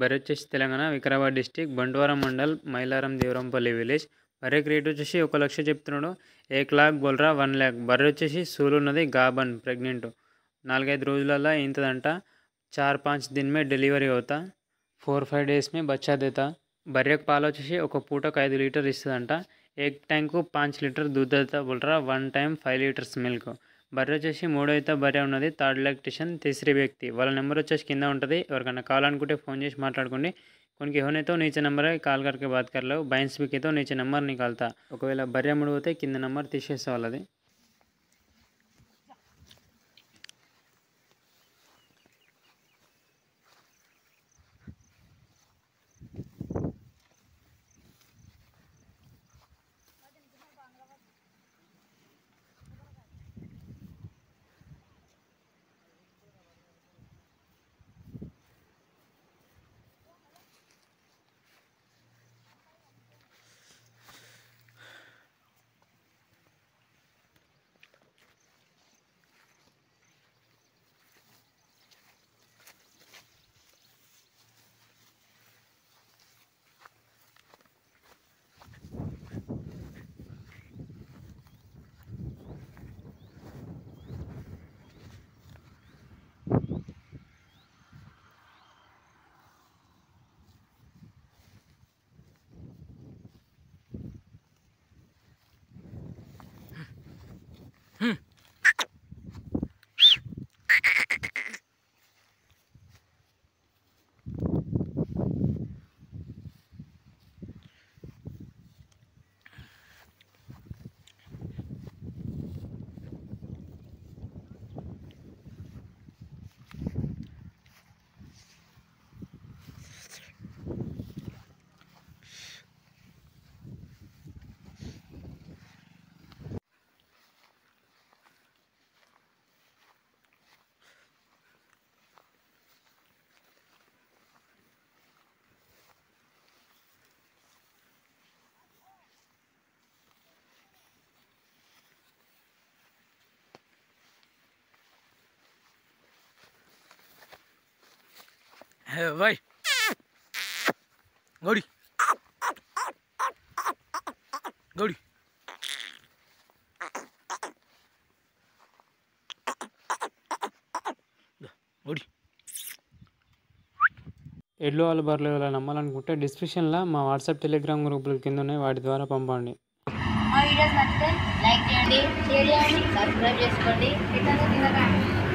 బరి వచ్చేసి Telangana Vikarabad district Bantwaram mandal Mailaram Devarampalli village బర్రెకి రేట్ వచ్చేసి ఒక లక్ష చెప్తున్నాడు ఏక్ లాక్ బొల్రా వన్ ల్యాక్ బర్రె వచ్చేసి ఉన్నది గాబన్ ప్రెగ్నెంట్ నాలుగైదు రోజులలో ఏంటదంట చార్ పాంచ్ దినమే డెలివరీ అవుతా ఫోర్ ఫైవ్ డేస్మే బచ్చా దేతా బర్రెకు పాలు వచ్చేసి ఒక పూటకు ఐదు లీటర్ ఇస్తుందంట ఏక్ ట్యాంకు పాంచ్ లీటర్ దూద్దా బొల్రా one time five litres milk బర్రె వచ్చేసి మూడో అయితే బర్రె ఉన్నది థర్డ్ ఎలక్ట్రిషియన్ తీసరి వ్యక్తి వాళ్ళ నెంబర్ వచ్చేసి కింద ఉంటుంది ఎవరికైనా కాల్ అనుకుంటే ఫోన్ చేసి మాట్లాడుకోండి కొనికి ఎవరినే నీచే నెంబర్ కాల్ కరికే బాత్ కర్లేవు బైన్స్ అయితే నీచే నెంబర్ నికాల్తా ఒకవేళ బర్రె ముడిపోతే కింద నెంబర్ తీసేసే వాళ్ళది vai. Gori. Gori. ఎల్లో ఎడ్లో వాళ్ళ బర్రెలు ఇలా నమ్మాలనుకుంటే డిస్క్రిప్షన్లో మా వాట్సాప్ టెలిగ్రామ్ గ్రూపుల కింద ఉన్నాయి వాటి ద్వారా పంపండి మా వీడియోస్ నచ్చితే లైక్ చేయండి షేర్ చేయండి సబ్స్క్రైబ్ చేసుకోండి